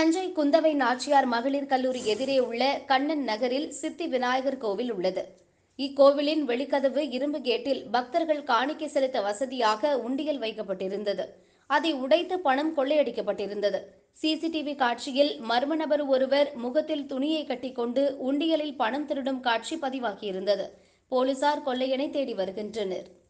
தஞ்சை குந்தவை நாச்சியார் மகளிர் கல்லூரி எதிரே உள்ள கண்ணன் நகரில் சித்தி விநாயகர் கோவில் உள்ளது இக்கோவிலின் வெளிக்கதவு இரும்பு கேட்டில் பக்தர்கள் காணிக்கை செலுத்த வசதியாக உண்டியல் வைக்கப்பட்டிருந்தது அதை உடைத்து பணம் கொள்ளையடிக்கப்பட்டிருந்தது சிசிடிவி காட்சியில் மர்ம நபர் ஒருவர் முகத்தில் துணியை கட்டிக்கொண்டு உண்டியலில் பணம் திருடும் காட்சி பதிவாகியிருந்தது போலீசார் கொள்ளையனை தேடி வருகின்றனர்